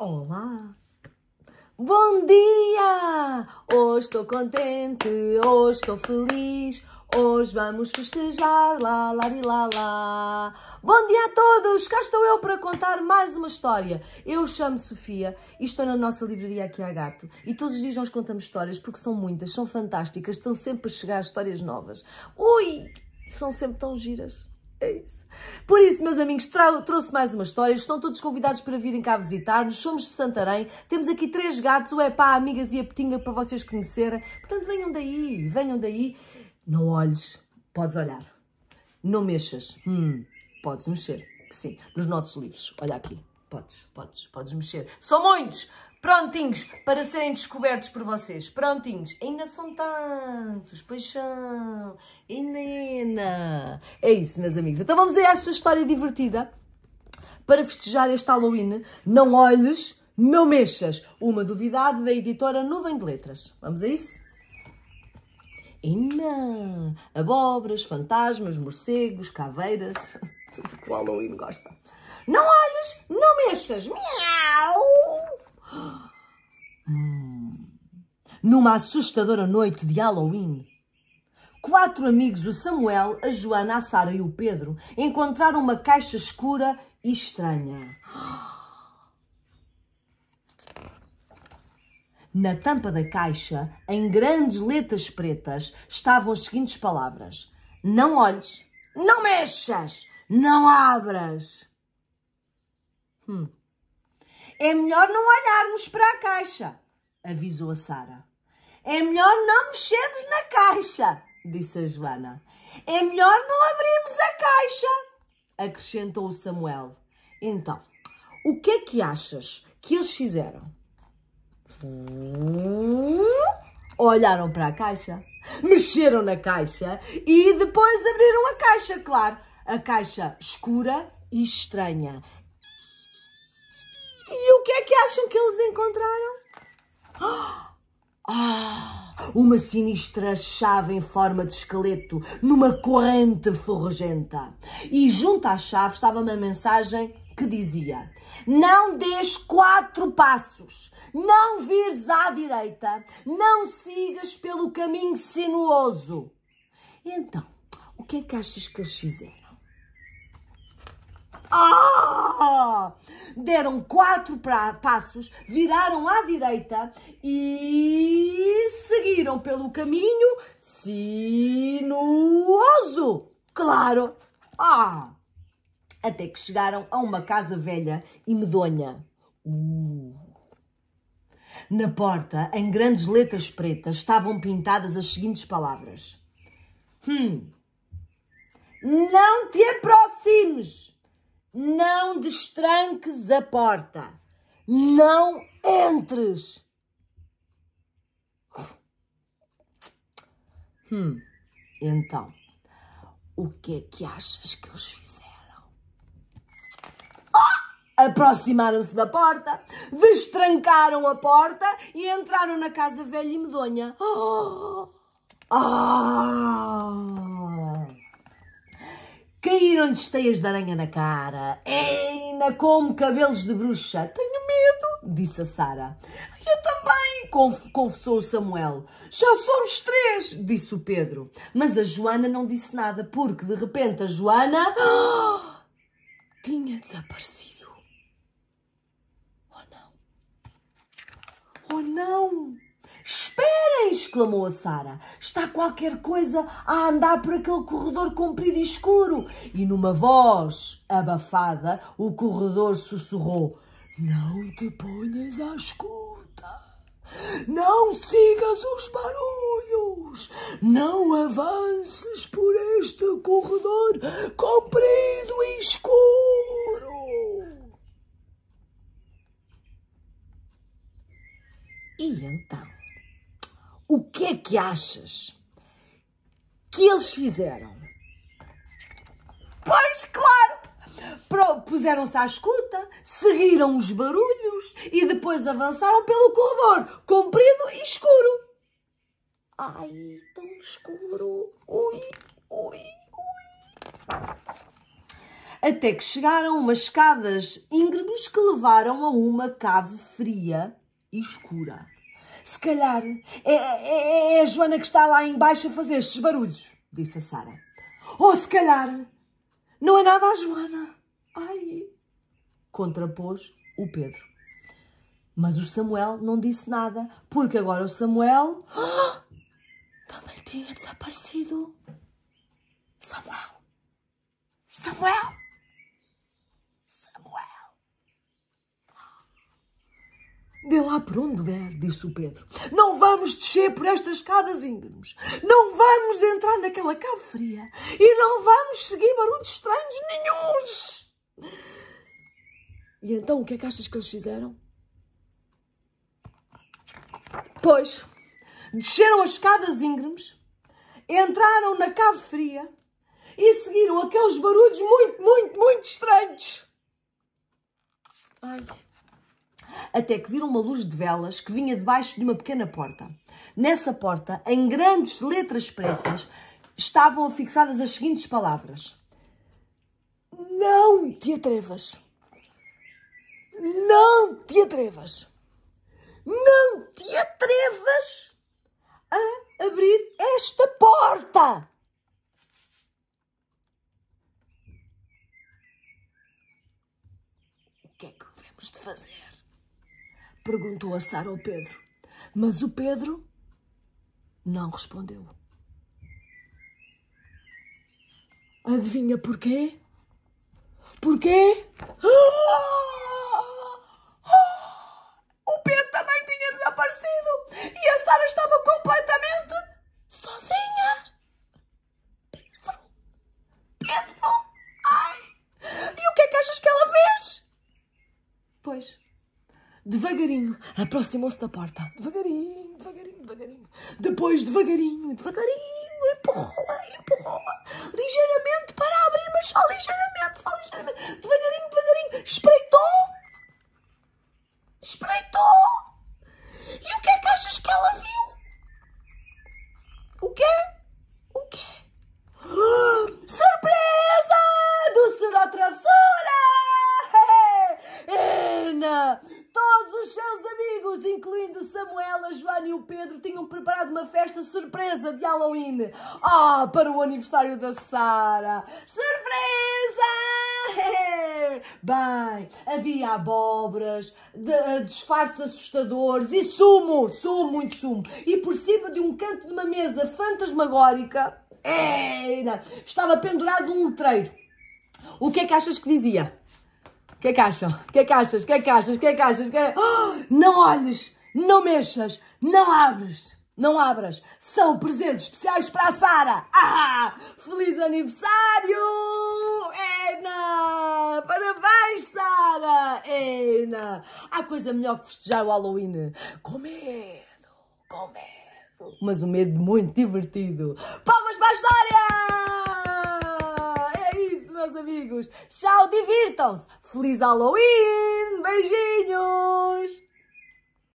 Olá! Bom dia! Hoje estou contente, hoje estou feliz, hoje vamos festejar, lá, lá, lá, lá. Bom dia a todos! Cá estou eu para contar mais uma história. Eu chamo Sofia e estou na nossa livraria aqui a Gato. E todos os dias nós contamos histórias porque são muitas, são fantásticas, estão sempre a chegar histórias novas. Ui! São sempre tão giras. É isso. Por isso, meus amigos, trouxe mais uma história. Estão todos convidados para virem cá visitar-nos. Somos de Santarém. Temos aqui três gatos, o Epá, Amigas e a Petinga, para vocês conhecerem. Portanto, venham daí, venham daí. Não olhes, podes olhar. Não mexas, hum, podes mexer. Sim, nos nossos livros. Olha aqui, podes, podes, podes mexer. São muitos! Prontinhos para serem descobertos por vocês. Prontinhos. Ainda são tantos. Paixão. Helena. É isso, meus amigos. Então vamos a esta história divertida para festejar este Halloween. Não olhes, não mexas. Uma duvidade da editora Nuvem de Letras. Vamos a isso? Helena. Abobras, fantasmas, morcegos, caveiras. Tudo que o Halloween gosta. Não olhes, não mexas. Miau. Hum. Numa assustadora noite de Halloween, quatro amigos, o Samuel, a Joana, a Sara e o Pedro, encontraram uma caixa escura e estranha. Na tampa da caixa, em grandes letras pretas, estavam as seguintes palavras: Não olhes, não mexas, não abras. Hum. É melhor não olharmos para a caixa, avisou a Sara. É melhor não mexermos na caixa, disse a Joana. É melhor não abrirmos a caixa, acrescentou o Samuel. Então, o que é que achas que eles fizeram? Olharam para a caixa, mexeram na caixa e depois abriram a caixa, claro. A caixa escura e estranha o que é que acham que eles encontraram? Ah! Ah! uma sinistra chave em forma de esqueleto numa corrente ferrugenta. E junto à chave estava uma mensagem que dizia: Não des quatro passos, não vires à direita, não sigas pelo caminho sinuoso. então, o que é que achas que eles fizeram? Ah! Deram quatro pra, passos, viraram à direita e seguiram pelo caminho sinuoso. Claro! Ah! Até que chegaram a uma casa velha e medonha. Uh. Na porta, em grandes letras pretas, estavam pintadas as seguintes palavras: Hum. Não te aproximes! Não destranques a porta. Não entres. Hum, então, o que é que achas que eles fizeram? Oh! Aproximaram-se da porta, destrancaram a porta e entraram na casa velha e medonha. Oh! Oh! Caíram-lhe teias de aranha na cara. Eina, como cabelos de bruxa. Tenho medo, disse a Sara. Eu também, conf confessou o Samuel. Já somos três, disse o Pedro. Mas a Joana não disse nada, porque de repente a Joana oh! tinha desaparecido. Oh não! Oh não! exclamou a Sara. Está qualquer coisa a andar por aquele corredor comprido e escuro. E numa voz abafada, o corredor sussurrou: Não te ponhas à escuta. Não sigas os barulhos, não avances por este corredor comprido e escuro. E então o que é que achas que eles fizeram? Pois, claro! Puseram-se à escuta, seguiram os barulhos e depois avançaram pelo corredor, comprido e escuro. Ai, tão escuro! Ui, ui, ui! até que chegaram umas escadas íngremes que levaram a uma cave fria e escura. Se calhar é, é, é a Joana que está lá embaixo a fazer estes barulhos, disse a Sara. Ou oh, se calhar não é nada a Joana. Ai! Contrapôs o Pedro. Mas o Samuel não disse nada, porque agora o Samuel. Ah, também tinha desaparecido. Samuel! Samuel! Samuel! Dê lá por onde der, disse o Pedro. Não vamos descer por estas escadas íngremes. Não vamos entrar naquela cave fria. E não vamos seguir barulhos estranhos nenhums. E então o que é que achas que eles fizeram? Pois, desceram as escadas íngremes, entraram na cave fria e seguiram aqueles barulhos muito, muito, muito estranhos. Ai até que viram uma luz de velas que vinha debaixo de uma pequena porta. Nessa porta, em grandes letras pretas, estavam afixadas as seguintes palavras: Não te atrevas! Não te atrevas! Não te atrevas a abrir esta porta! O que é que devemos de fazer? perguntou a Sara ao Pedro. Mas o Pedro não respondeu. Adivinha porquê? Porquê? O Pedro também tinha desaparecido e a Sara estava completamente devagarinho, aproximou-se da porta. Devagarinho, devagarinho, devagarinho. Depois, devagarinho, devagarinho, empurrou-a, empurrou-a. Ligeiramente para abrir, mas só ligeiramente, só ligeiramente. Devagarinho, devagarinho. Espreitou. Espreitou. E o que é que achas que ela viu? O quê? O quê? surpresa do Sr. Travessura! Ena. Os seus amigos, incluindo Samuel, a Joana e o Pedro, tinham preparado uma festa surpresa de Halloween. Ah, oh, para o aniversário da Sara. Surpresa! Bem, havia abóboras, de, eh, disfarces assustadores e sumo, sumo, muito sumo. E por cima de um canto de uma mesa fantasmagórica, era, estava pendurado um letreiro. O que é que achas que dizia? O que é que acham? O que é que achas? O que é que achas? O que é que achas? Que é... Oh, não olhes, não mexas, não abres, não abras. São presentes especiais para a Sara. Ah, feliz aniversário! Ena! Parabéns, Sara! Ena! Há coisa melhor que festejar o Halloween. Com medo, com medo. Mas um medo muito divertido. Palmas para a história! meus amigos. Tchau, divirtam-se. Feliz Halloween. Beijinhos.